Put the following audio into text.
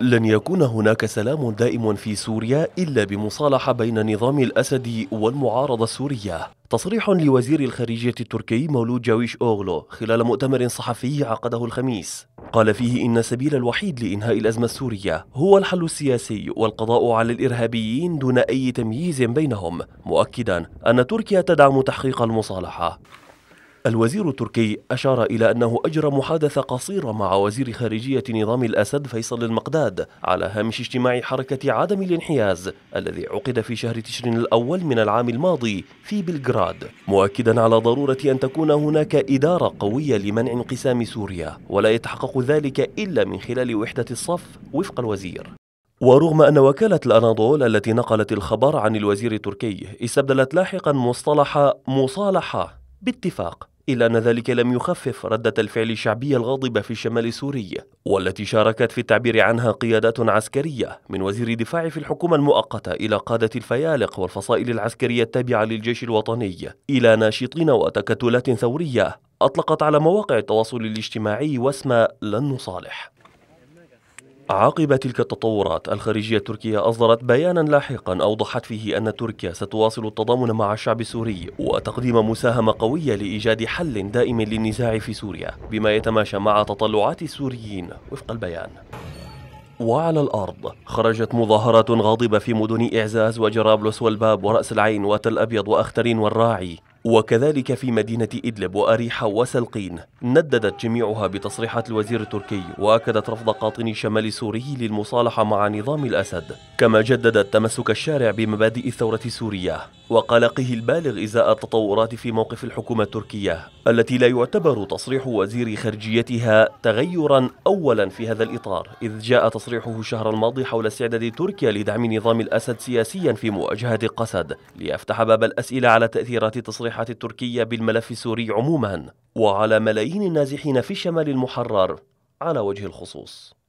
لن يكون هناك سلام دائم في سوريا إلا بمصالحة بين نظام الأسد والمعارضة السورية تصريح لوزير الخارجية التركي مولود جاويش أوغلو خلال مؤتمر صحفي عقده الخميس قال فيه إن السبيل الوحيد لإنهاء الأزمة السورية هو الحل السياسي والقضاء على الإرهابيين دون أي تمييز بينهم مؤكدا أن تركيا تدعم تحقيق المصالحة الوزير التركي أشار إلى أنه أجرى محادثة قصيرة مع وزير خارجية نظام الأسد فيصل المقداد على هامش اجتماع حركة عدم الانحياز الذي عقد في شهر تشرين الأول من العام الماضي في بلغراد مؤكدا على ضرورة أن تكون هناك إدارة قوية لمنع انقسام سوريا ولا يتحقق ذلك إلا من خلال وحدة الصف وفق الوزير ورغم أن وكالة الأناضول التي نقلت الخبر عن الوزير التركي استبدلت لاحقا مصطلح مصالحة باتفاق إلا أن ذلك لم يخفف ردة الفعل الشعبية الغاضبة في الشمال السوري والتي شاركت في التعبير عنها قيادات عسكرية من وزير دفاع في الحكومة المؤقتة إلى قادة الفيالق والفصائل العسكرية التابعة للجيش الوطني إلى ناشطين وتكتلات ثورية أطلقت على مواقع التواصل الاجتماعي واسم لن نصالح عقب تلك التطورات الخارجية التركية أصدرت بيانا لاحقا أوضحت فيه أن تركيا ستواصل التضامن مع الشعب السوري وتقديم مساهمة قوية لإيجاد حل دائم للنزاع في سوريا بما يتماشى مع تطلعات السوريين وفق البيان وعلى الأرض خرجت مظاهرات غاضبة في مدن إعزاز وجرابلس والباب ورأس العين وتل أبيض وأخترين والراعي وكذلك في مدينة إدلب وأريحة وسلقين نددت جميعها بتصريحات الوزير التركي وأكدت رفض قاطني شمال سوري للمصالحة مع نظام الأسد كما جددت تمسك الشارع بمبادئ الثورة السورية وقلقه البالغ إزاء التطورات في موقف الحكومة التركية التي لا يعتبر تصريح وزير خارجيتها تغيرا أولا في هذا الإطار إذ جاء تصريحه الشهر الماضي حول استعداد تركيا لدعم نظام الأسد سياسيا في مواجهة قسد ليفتح باب الأسئلة على تأثيرات تصريح الصالحة التركية بالملف السوري عموما وعلى ملايين النازحين في الشمال المحرر على وجه الخصوص